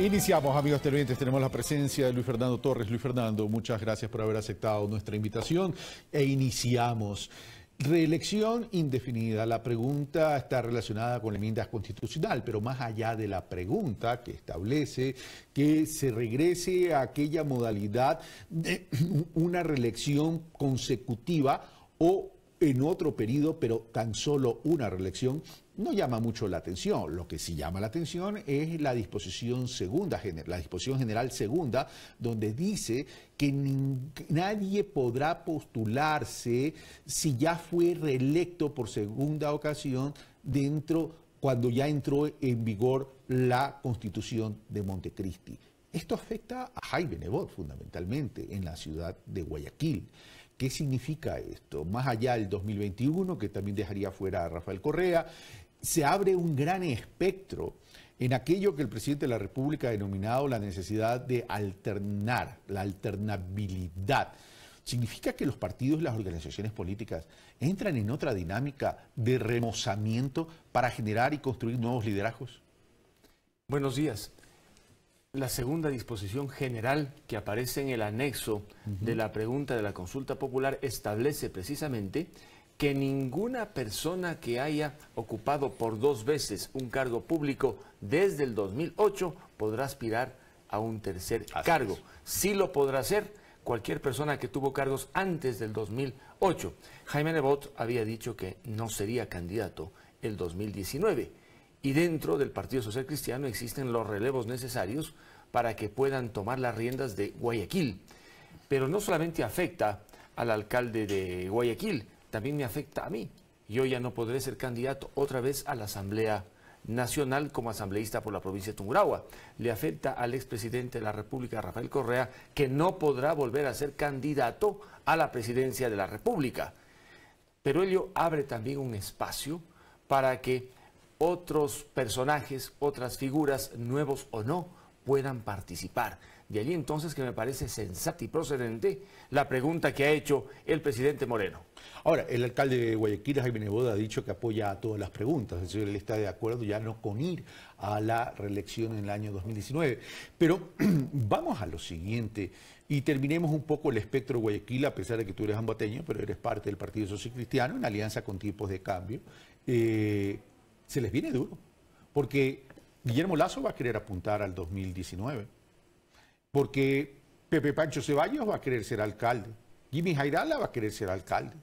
Iniciamos, amigos televidentes. Tenemos la presencia de Luis Fernando Torres. Luis Fernando, muchas gracias por haber aceptado nuestra invitación e iniciamos. Reelección indefinida. La pregunta está relacionada con la enmienda constitucional, pero más allá de la pregunta que establece que se regrese a aquella modalidad de una reelección consecutiva o en otro periodo, pero tan solo una reelección, no llama mucho la atención. Lo que sí llama la atención es la disposición segunda, la disposición general segunda, donde dice que nadie podrá postularse si ya fue reelecto por segunda ocasión dentro cuando ya entró en vigor la Constitución de Montecristi. Esto afecta a Jaime Nebot fundamentalmente en la ciudad de Guayaquil. ¿Qué significa esto? Más allá del 2021, que también dejaría fuera a Rafael Correa, se abre un gran espectro en aquello que el presidente de la República ha denominado la necesidad de alternar, la alternabilidad. Significa que los partidos y las organizaciones políticas entran en otra dinámica de remozamiento para generar y construir nuevos liderazgos. Buenos días la segunda disposición general que aparece en el anexo de la pregunta de la consulta popular establece precisamente que ninguna persona que haya ocupado por dos veces un cargo público desde el 2008 podrá aspirar a un tercer cargo. Sí lo podrá hacer cualquier persona que tuvo cargos antes del 2008. Jaime Nebot había dicho que no sería candidato el 2019 y dentro del Partido Social Cristiano existen los relevos necesarios para que puedan tomar las riendas de Guayaquil. Pero no solamente afecta al alcalde de Guayaquil, también me afecta a mí. Yo ya no podré ser candidato otra vez a la Asamblea Nacional como asambleísta por la provincia de Tungurahua. Le afecta al expresidente de la República, Rafael Correa, que no podrá volver a ser candidato a la presidencia de la República. Pero ello abre también un espacio para que otros personajes, otras figuras, nuevos o no, puedan participar. De allí entonces que me parece sensato y procedente la pregunta que ha hecho el presidente Moreno. Ahora, el alcalde de Guayaquil, Jaime Neboda, ha dicho que apoya a todas las preguntas, El decir, él está de acuerdo ya no con ir a la reelección en el año 2019. Pero vamos a lo siguiente y terminemos un poco el espectro Guayaquil, a pesar de que tú eres ambateño, pero eres parte del Partido Social Cristiano, en alianza con tipos de cambio. Eh, se les viene duro, porque Guillermo Lazo va a querer apuntar al 2019, porque Pepe Pancho Ceballos va a querer ser alcalde, Jimmy Jairala va a querer ser alcalde.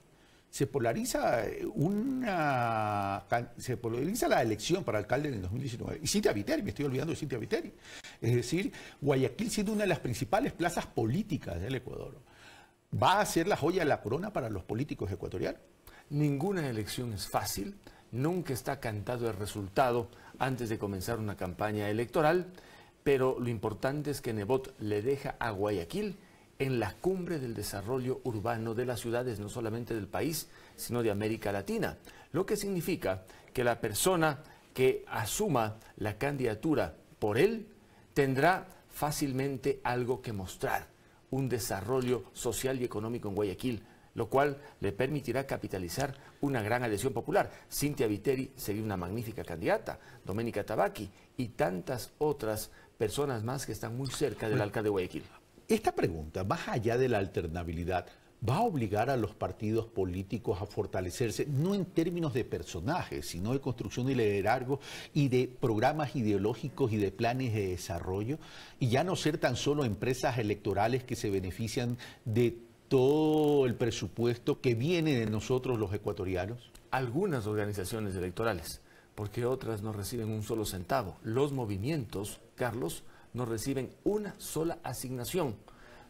Se polariza, eh, una, se polariza la elección para alcalde en el 2019. Y Cintia Viteri, me estoy olvidando de Cintia Viteri. Es decir, Guayaquil siendo una de las principales plazas políticas del Ecuador. ¿Va a ser la joya de la corona para los políticos ecuatorianos? Ninguna elección es fácil, nunca está cantado el resultado antes de comenzar una campaña electoral, pero lo importante es que Nebot le deja a Guayaquil en la cumbre del desarrollo urbano de las ciudades, no solamente del país, sino de América Latina, lo que significa que la persona que asuma la candidatura por él tendrá fácilmente algo que mostrar, un desarrollo social y económico en Guayaquil, lo cual le permitirá capitalizar una gran adhesión popular. Cintia Viteri sería una magnífica candidata, Doménica Tabaki y tantas otras personas más que están muy cerca del alcalde de Guayaquil. Esta pregunta, más allá de la alternabilidad, va a obligar a los partidos políticos a fortalecerse, no en términos de personajes, sino de construcción de liderazgo y de programas ideológicos y de planes de desarrollo, y ya no ser tan solo empresas electorales que se benefician de todo el presupuesto que viene de nosotros los ecuatorianos? Algunas organizaciones electorales, porque otras no reciben un solo centavo. Los movimientos, Carlos, no reciben una sola asignación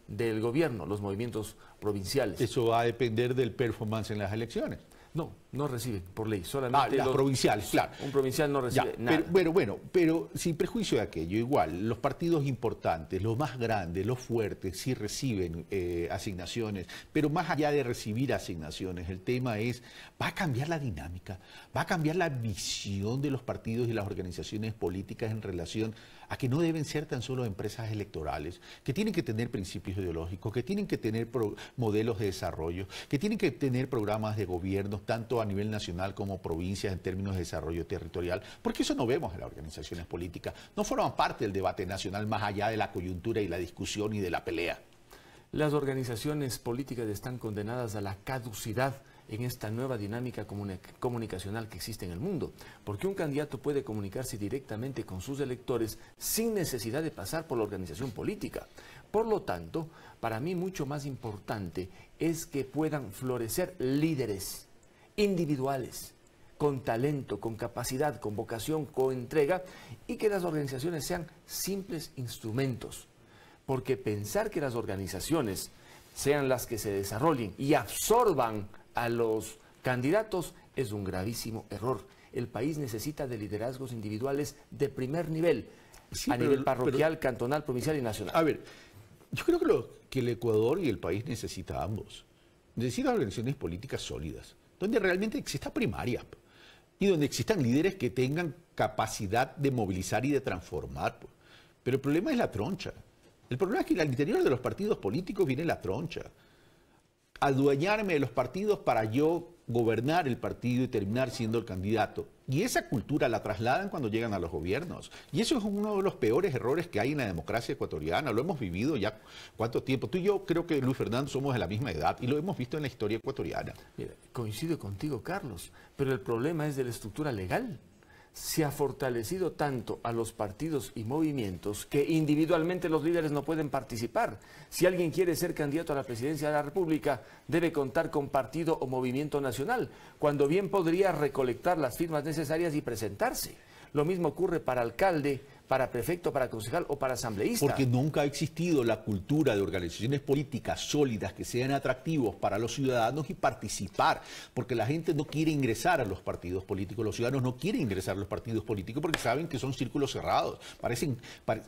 del gobierno, los movimientos provinciales. Eso va a depender del performance en las elecciones. No, no recibe, por ley, solamente. Ah, las provinciales, claro. Un provincial no recibe nada. Pero, bueno, bueno, pero sin prejuicio de aquello, igual, los partidos importantes, los más grandes, los fuertes, sí reciben eh, asignaciones, pero más allá de recibir asignaciones, el tema es, ¿va a cambiar la dinámica? ¿Va a cambiar la visión de los partidos y las organizaciones políticas en relación a que no deben ser tan solo empresas electorales, que tienen que tener principios ideológicos, que tienen que tener modelos de desarrollo, que tienen que tener programas de gobierno, tanto a nivel nacional como provincias en términos de desarrollo territorial, porque eso no vemos en las organizaciones políticas, no forman parte del debate nacional más allá de la coyuntura y la discusión y de la pelea. Las organizaciones políticas están condenadas a la caducidad en esta nueva dinámica comunicacional que existe en el mundo, porque un candidato puede comunicarse directamente con sus electores sin necesidad de pasar por la organización política. Por lo tanto, para mí mucho más importante es que puedan florecer líderes individuales con talento, con capacidad, con vocación, con entrega y que las organizaciones sean simples instrumentos. Porque pensar que las organizaciones sean las que se desarrollen y absorban a los candidatos es un gravísimo error. El país necesita de liderazgos individuales de primer nivel, a nivel parroquial, cantonal, provincial y nacional. A ver, yo creo que, el Ecuador y el país necesita ambos. Necesita organizaciones políticas sólidas donde realmente exista primaria y donde existan líderes que tengan capacidad de movilizar y de transformar. Pues. Pero el problema es la troncha. El problema es que al interior de los partidos políticos viene la troncha. Adueñarme de los partidos para yo gobernar el partido y terminar siendo el candidato. Y esa cultura la trasladan cuando llegan a los gobiernos. Y eso es uno de los peores errores que hay en la democracia ecuatoriana. Lo hemos vivido ya cuánto tiempo. Tú y yo creo que Luis Fernando somos de la misma edad y lo hemos visto en la historia ecuatoriana. Mira, coincido contigo, Carlos, pero el problema es de la estructura legal se ha fortalecido tanto a los partidos y movimientos que individualmente los líderes no pueden participar. Si alguien quiere ser candidato a la presidencia de la República, debe contar con partido o movimiento nacional, cuando bien podría recolectar las firmas necesarias y presentarse. Lo mismo ocurre para alcalde, para prefecto, para concejal o para asambleísta. Porque nunca ha existido la cultura de organizaciones políticas sólidas que sean atractivos para los ciudadanos y participar, porque la gente no quiere ingresar a los partidos políticos, los ciudadanos no quieren ingresar a los partidos políticos porque saben que son círculos cerrados, parecen,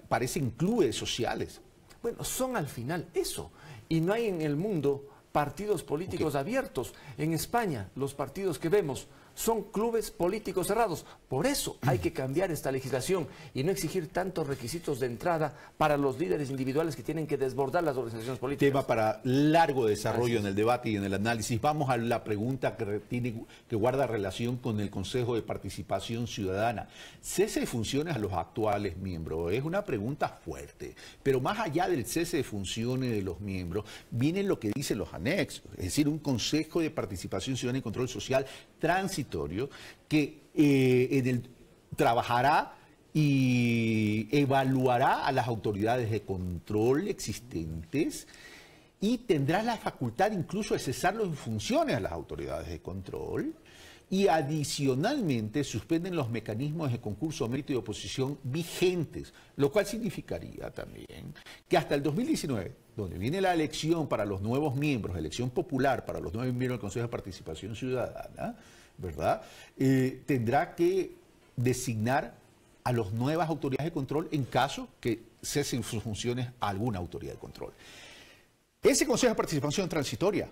parecen clubes sociales. Bueno, son al final eso, y no hay en el mundo partidos políticos abiertos. En España, los partidos que vemos son clubes políticos cerrados. Por eso hay que cambiar esta legislación y no exigir tantos requisitos de entrada para los líderes individuales que tienen que desbordar las organizaciones políticas. Tema para largo desarrollo en el debate y en el análisis. Vamos a la pregunta que guarda relación con el Consejo de Participación Ciudadana. ¿Cese de funciones a los actuales miembros? Es una pregunta fuerte, pero más allá del cese de funciones de los miembros, viene lo que dicen los anexos, es decir, un Consejo de Participación Ciudadana y Control Social transitorio que eh, trabajará y evaluará a las autoridades de control existentes y tendrá la facultad incluso de cesarlo en funciones a las autoridades de control y adicionalmente suspenden los mecanismos de concurso, mérito y oposición vigentes, lo cual significaría también que hasta el 2019, donde viene la elección para los nuevos miembros, elección popular para los nuevos miembros del Consejo de Participación Ciudadana, ¿verdad? Eh, tendrá que designar a las nuevas autoridades de control en caso que cesen sus funciones a alguna autoridad de control. Ese Consejo de Participación Transitoria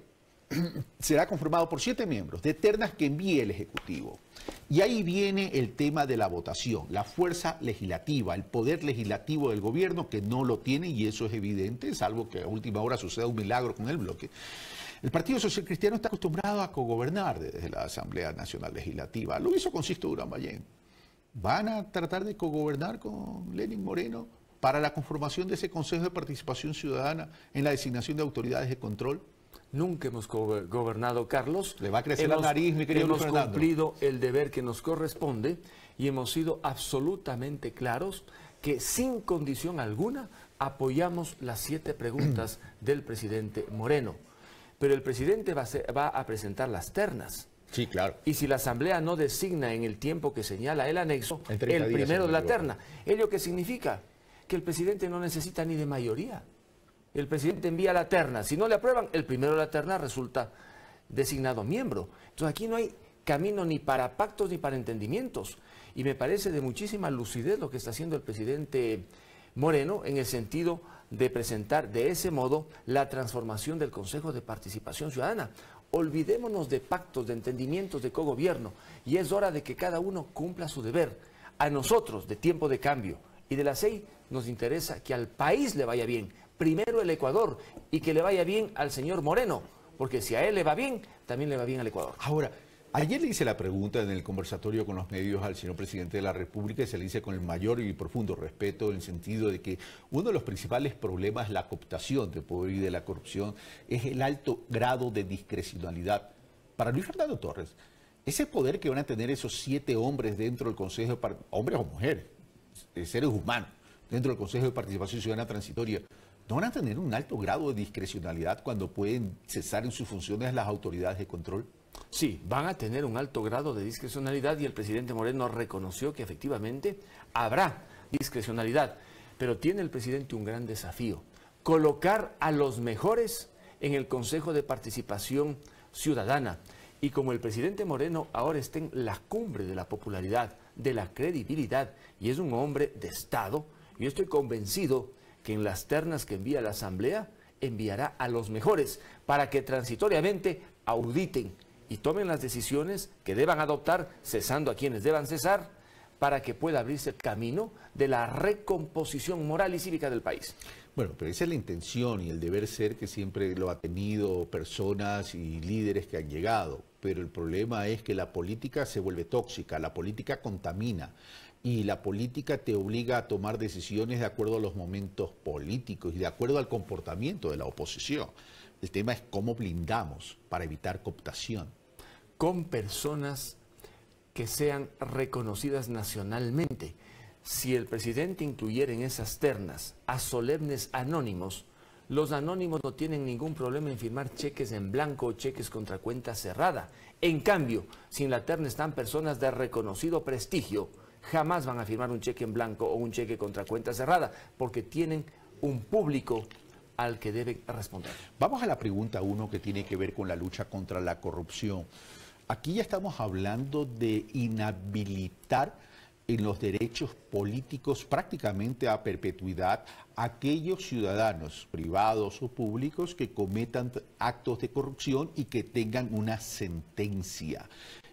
será conformado por siete miembros de ternas que envíe el Ejecutivo. Y ahí viene el tema de la votación, la fuerza legislativa, el poder legislativo del gobierno que no lo tiene y eso es evidente, salvo que a última hora suceda un milagro con el bloque. El Partido Social Cristiano está acostumbrado a cogobernar desde la Asamblea Nacional Legislativa. Lo hizo con Sisto Ballén. Van a tratar de cogobernar con Lenin Moreno para la conformación de ese Consejo de Participación Ciudadana en la designación de autoridades de control Nunca hemos gobernado, Carlos. Le va a crecer la nariz, mi querido Hemos cumplido el deber que nos corresponde y hemos sido absolutamente claros que sin condición alguna apoyamos las siete preguntas del presidente Moreno. Pero el presidente va a, va a presentar las ternas. Sí, claro. Y si la Asamblea no designa en el tiempo que señala el anexo, el primero de la terna. ¿Ello qué significa? Que el presidente no necesita ni de mayoría el presidente envía la terna. Si no le aprueban, el primero de la terna resulta designado miembro. Entonces aquí no hay camino ni para pactos ni para entendimientos. Y me parece de muchísima lucidez lo que está haciendo el presidente Moreno en el sentido de presentar de ese modo la transformación del Consejo de Participación Ciudadana. Olvidémonos de pactos, de entendimientos, de cogobierno. Y es hora de que cada uno cumpla su deber. A nosotros, de tiempo de cambio y de la seis nos interesa que al país le vaya bien, primero el Ecuador y que le vaya bien al señor Moreno, porque si a él le va bien, también le va bien al Ecuador. Ahora, ayer le hice la pregunta en el conversatorio con los medios al señor presidente de la República y se le hice con el mayor y profundo respeto en el sentido de que uno de los principales problemas la cooptación de poder y de la corrupción es el alto grado de discrecionalidad. Para Luis Fernando Torres, ese poder que van a tener esos siete hombres dentro del Consejo, de hombres o mujeres, eh, seres humanos, dentro del Consejo de Participación Ciudadana Transitoria, no van a tener un alto grado de discrecionalidad cuando pueden cesar en sus funciones las autoridades de control? Sí, van a tener un alto grado de discrecionalidad y el presidente Moreno reconoció que efectivamente habrá discrecionalidad, pero tiene el presidente un gran desafío, colocar a los mejores en el Consejo de Participación Ciudadana. Y como el presidente Moreno ahora está en la cumbre de la popularidad, de la credibilidad, y es un hombre de Estado, yo estoy convencido que en las ternas que envía la Asamblea enviará a los mejores para que transitoriamente auditen y tomen las decisiones que deban adoptar, cesando a quienes deban cesar, para que pueda abrirse el camino de la recomposición moral y cívica del país. Bueno, pero esa es la intención y el deber ser que siempre lo ha tenido personas y líderes que han llegado. Pero el problema es que la política se vuelve tóxica, la política contamina, y la política te obliga a tomar decisiones de acuerdo a los momentos políticos y de acuerdo al comportamiento de la oposición. El tema es cómo blindamos para evitar cooptación. Con personas que sean reconocidas nacionalmente. Si el presidente incluyera en esas ternas a solemnes anónimos, los anónimos no tienen ningún problema en firmar cheques en blanco o cheques contra cuenta cerrada. En cambio, si en la terna están personas de reconocido prestigio, jamás van a firmar un cheque en blanco o un cheque contra cuenta cerrada, porque tienen un público al que deben responder. Vamos a la pregunta uno que tiene que ver con la lucha contra la corrupción. Aquí ya estamos hablando de inhabilitar en los derechos políticos prácticamente a perpetuidad a aquellos ciudadanos privados o públicos que cometan actos de corrupción y que tengan una sentencia.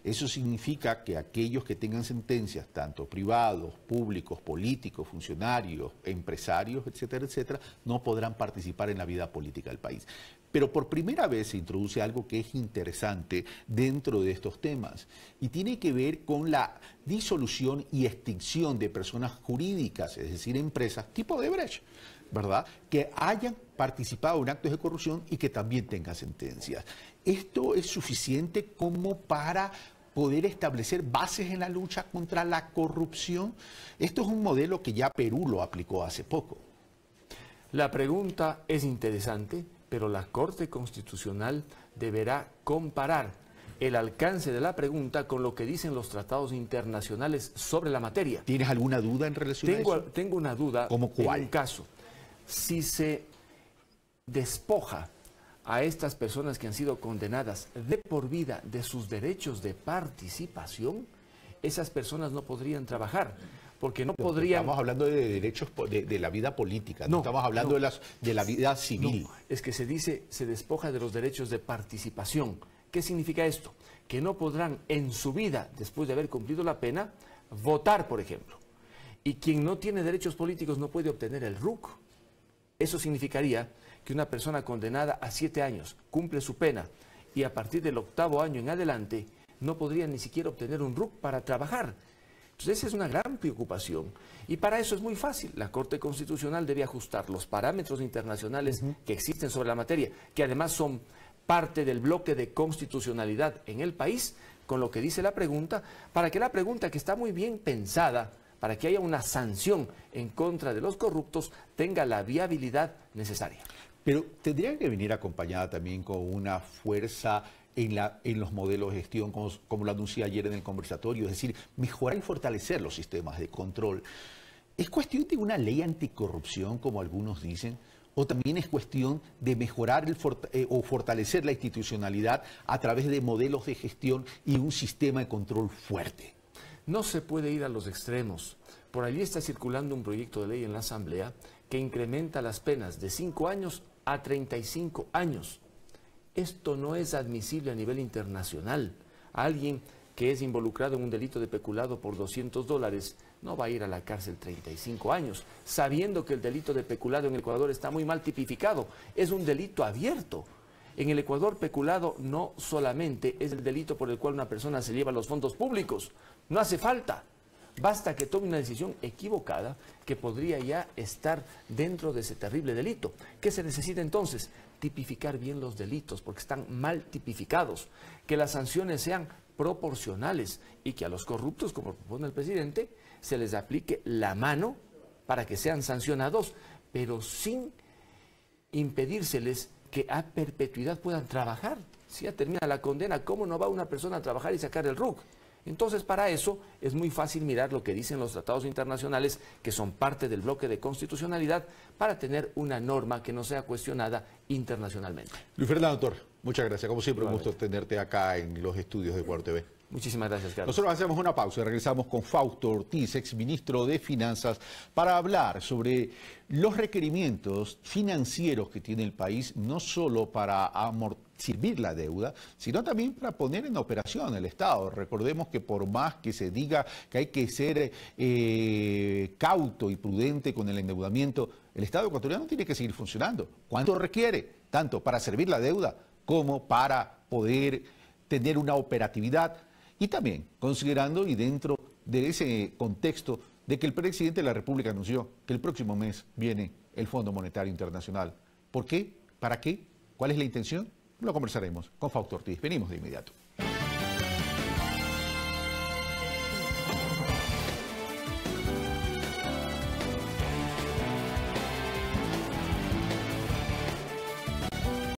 Eso significa que aquellos que tengan sentencias, tanto privados, públicos, políticos, funcionarios, empresarios, etcétera, etcétera, no podrán participar en la vida política del país. Pero por primera vez se introduce algo que es interesante dentro de estos temas y tiene que ver con la disolución y extinción de personas jurídicas, es decir, empresas tipo de Brecht. ¿verdad? Que hayan participado en actos de corrupción y que también tengan sentencias. Esto es suficiente como para poder establecer bases en la lucha contra la corrupción. Esto es un modelo que ya Perú lo aplicó hace poco. La pregunta es interesante, pero la Corte Constitucional deberá comparar el alcance de la pregunta con lo que dicen los tratados internacionales sobre la materia. ¿Tienes alguna duda en relación tengo, a eso? Tengo una duda. ¿Cómo cuál? En un caso, si se despoja a estas personas que han sido condenadas de por vida de sus derechos de participación, esas personas no podrían trabajar porque no podrían... Estamos hablando de derechos de, la vida política, no, estamos hablando de, las, de la vida civil. No, es que se dice, se despoja de los derechos de participación. ¿Qué significa esto? Que no podrán en su vida, después de haber cumplido la pena, votar, por ejemplo. Y quien no tiene derechos políticos no puede obtener el RUC. Eso significaría que una persona condenada a siete años cumple su pena y a partir del octavo año en adelante no podría ni siquiera obtener un RUC para trabajar. Entonces esa es una gran preocupación y para eso es muy fácil. La Corte Constitucional debe ajustar los parámetros internacionales que existen sobre la materia, que además son parte del bloque de constitucionalidad en el país, con lo que dice la pregunta, para que la pregunta que está muy bien pensada, para que haya una sanción en contra de los corruptos, tenga la viabilidad necesaria pero tendría que venir acompañada también con una fuerza en, la, en, los modelos de gestión, como, lo anuncié ayer en el conversatorio, es decir, mejorar y fortalecer los sistemas de control. ¿Es cuestión de una ley anticorrupción, como algunos dicen? ¿O también es cuestión de mejorar el eh, o fortalecer la institucionalidad a través de modelos de gestión y un sistema de control fuerte? No se puede ir a los extremos. Por allí está circulando un proyecto de ley en la Asamblea que incrementa las penas de cinco años a 35 años. Esto no es admisible a nivel internacional. Alguien que es involucrado en un delito de peculado por 200 dólares no va a ir a la cárcel 35 años, sabiendo que el delito de peculado en el Ecuador está muy mal tipificado. Es un delito abierto. En el Ecuador, peculado no solamente es el delito por el cual una persona se lleva los fondos públicos, no hace falta Basta que tome una decisión equivocada que podría ya estar dentro de ese terrible delito. ¿Qué se necesita entonces? Tipificar bien los delitos porque están mal tipificados. Que las sanciones sean proporcionales y que a los corruptos, como propone el presidente, se les aplique la mano para que sean sancionados, pero sin impedírseles que a perpetuidad puedan trabajar. Si ya termina la condena, ¿cómo no va una persona a trabajar y sacar el RUC? Entonces, para eso es muy fácil mirar lo que dicen los tratados internacionales que son parte del bloque de constitucionalidad para tener una norma que no sea cuestionada internacionalmente. Luis Fernando doctor, muchas gracias. Como siempre, un gusto tenerte acá en los estudios de Cuarto TV. Muchísimas gracias, Carlos. Nosotros hacemos una pausa y regresamos con Fausto Ortiz, exministro de Finanzas, para hablar sobre los requerimientos financieros que tiene el país, no solo para amortizar servir la deuda, sino también para poner en operación el Estado. Recordemos que por más que se diga que hay que ser eh, cauto y prudente con el endeudamiento, el Estado ecuatoriano tiene que seguir funcionando. ¿Cuánto requiere? Tanto para servir la deuda como para poder tener una operatividad. Y también considerando y dentro de ese contexto de que el presidente de la República anunció que el próximo mes viene el Fondo Monetario Internacional. ¿Por qué? ¿Para qué? ¿Cuál es la intención? Lo conversaremos con Fausto Ortiz. Venimos de inmediato.